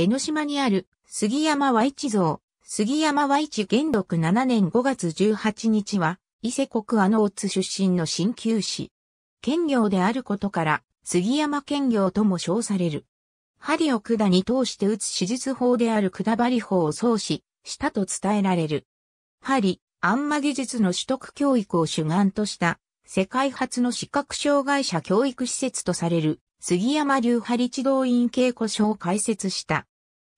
江ノ島にある杉山和一像、杉山和一元禄7年5月18日は、伊勢国阿野津出身の鍼灸師。兼業であることから、杉山兼業とも称される。針を管に通して打つ手術法である管針法を創始したと伝えられる。針、あんま技術の取得教育を主眼とした世界初の視覚障害者教育施設とされる杉山流針指動院稽古所を開設した。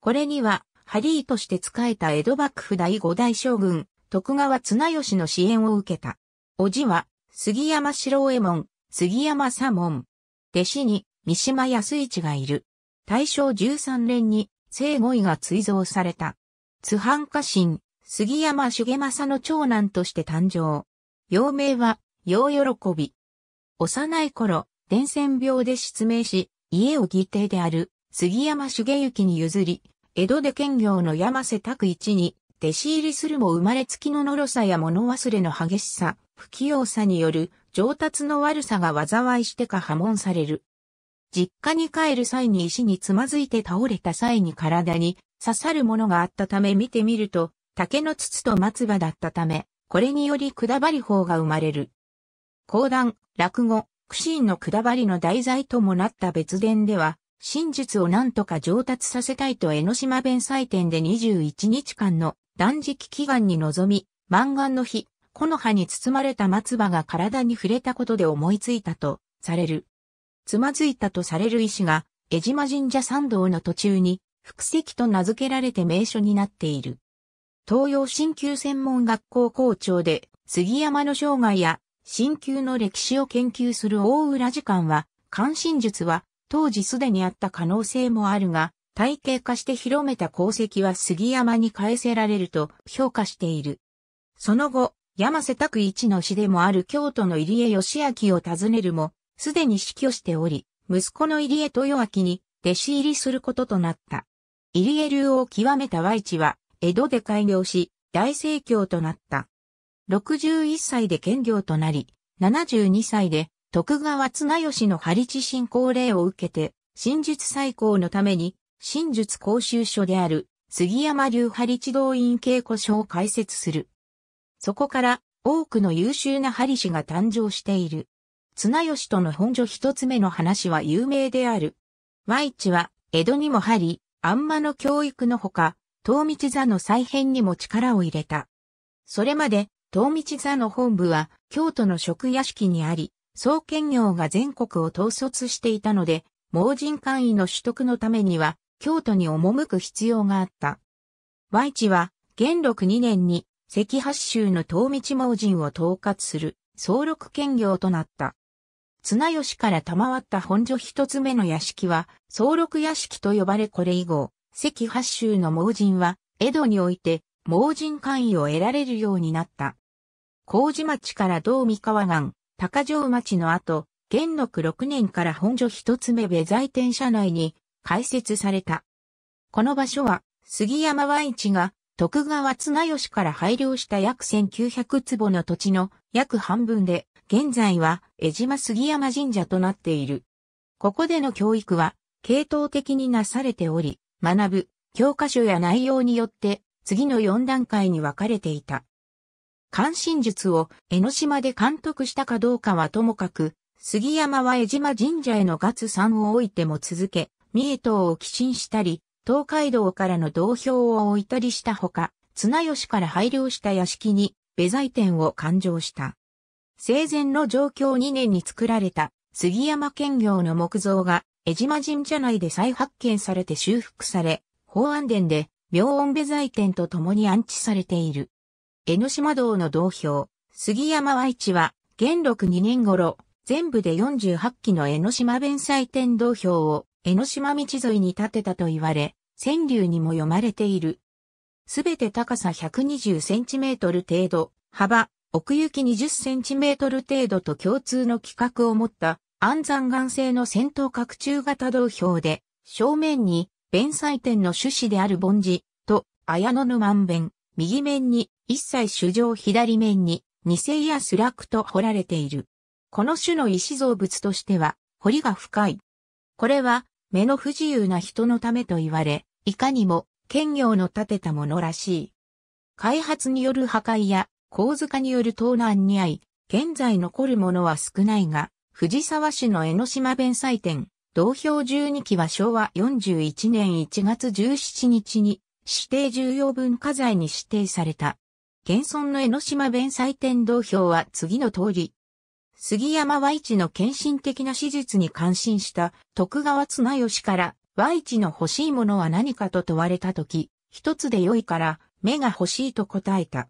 これには、ハリーとして仕えた江戸幕府第五代将軍、徳川綱吉の支援を受けた。叔父は、杉山四郎右衛門、杉山左門。弟子に、三島康一がいる。大正13年に、聖護位が追贈された。津藩家臣、杉山重政の長男として誕生。幼名は、幼喜び。幼い頃、伝染病で失明し、家を義弟である杉山茂之に譲り、江戸で兼業の山瀬拓一に、弟子入りするも生まれつきののろさや物忘れの激しさ、不器用さによる上達の悪さが災いしてか破門される。実家に帰る際に石につまずいて倒れた際に体に刺さるものがあったため見てみると、竹の筒と松葉だったため、これによりくだばり法が生まれる。講談、落語、苦心のくだばりの題材ともなった別伝では、真実を何とか上達させたいと江ノ島弁祭典で21日間の断食祈願に臨み、満願の日、木の葉に包まれた松葉が体に触れたことで思いついたとされる。つまずいたとされる石が、江島神社参道の途中に、福石と名付けられて名所になっている。東洋新旧専門学校校長で、杉山の生涯や、新旧の歴史を研究する大浦時間は、関心術は、当時すでにあった可能性もあるが、体系化して広めた功績は杉山に返せられると評価している。その後、山瀬拓一の死でもある京都の入江義明を訪ねるも、すでに死去しており、息子の入江豊明に弟子入りすることとなった。入江流を極めた和一は、江戸で開業し、大盛況となった。61歳で兼業となり、72歳で徳川綱吉の張地進行令を受けて、真術再興のために、真術講習所である、杉山流張地動員稽古所を開設する。そこから、多くの優秀な張地が誕生している。綱吉との本所一つ目の話は有名である。Y 地は、江戸にも張、あんまの教育のほか、東道座の再編にも力を入れた。それまで、東道座の本部は、京都の職屋敷にあり、総兼業が全国を統率していたので、盲人官位の取得のためには、京都に赴く必要があった。Y 地は、元禄2年に、関八州の東道盲人を統括する、総六兼業となった。綱吉から賜った本所一つ目の屋敷は、総六屋敷と呼ばれこれ以後、関八州の盲人は、江戸において、盲人官位を得られるようになった。麹町から道三河岸、高城町の後、元禄6年から本所一つ目部在店社内に開設された。この場所は、杉山和一が徳川綱吉から配慮した約1900坪の土地の約半分で、現在は江島杉山神社となっている。ここでの教育は、系統的になされており、学ぶ、教科書や内容によって、次の4段階に分かれていた。関心術を江ノ島で監督したかどうかはともかく、杉山は江島神社への月3を置いても続け、三重島を寄進したり、東海道からの道票を置いたりしたほか、綱吉から配慮した屋敷に、ベ財店を勘定した。生前の状況2年に作られた杉山県業の木造が江島神社内で再発見されて修復され、法安殿で、明音ベ財店と共に安置されている。江ノ島道の道標、杉山和一は、元禄2年頃、全部で48基の江ノ島弁祭天道標を江ノ島道沿いに建てたと言われ、川柳にも読まれている。すべて高さ120センチメートル程度、幅、奥行き20センチメートル程度と共通の規格を持った安山岩製の戦闘拡中型道標で、正面に弁祭天の趣旨である凡字と綾野の万弁、右面に一切主上左面に、二世やスラクと掘られている。この種の石造物としては、彫りが深い。これは、目の不自由な人のためと言われ、いかにも、兼業の建てたものらしい。開発による破壊や、構図化による盗難に遭い、現在残るものは少ないが、藤沢市の江ノ島弁祭店、同票12期は昭和41年1月17日に指定重要文化財に指定された。現存の江ノ島弁祭天道票は次の通り。杉山和一の献身的な史実に感心した徳川綱吉から和一の欲しいものは何かと問われたとき、一つで良いから目が欲しいと答えた。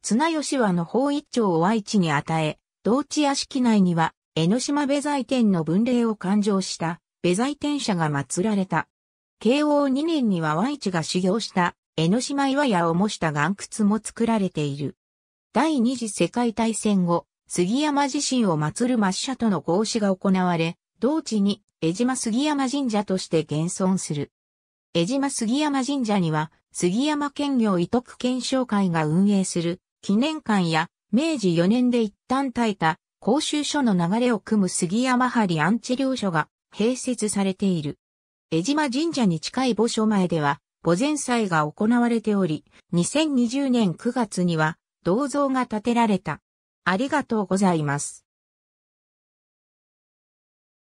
綱吉はの法一丁を和一に与え、同地屋敷内には江ノ島弁財天の分霊を勘定した弁財天社が祀られた。慶応2年には和一が修行した江ノ島岩屋を模した岩窟も作られている。第二次世界大戦後、杉山自身を祀る抹社との合祀が行われ、同地に江島杉山神社として現存する。江島杉山神社には、杉山県業遺徳検証会が運営する記念館や、明治4年で一旦耐えた公衆書の流れを組む杉山針安置領所が併設されている。江島神社に近い墓所前では、墓前祭が行われており、2020年9月には銅像が建てられた。ありがとうございます。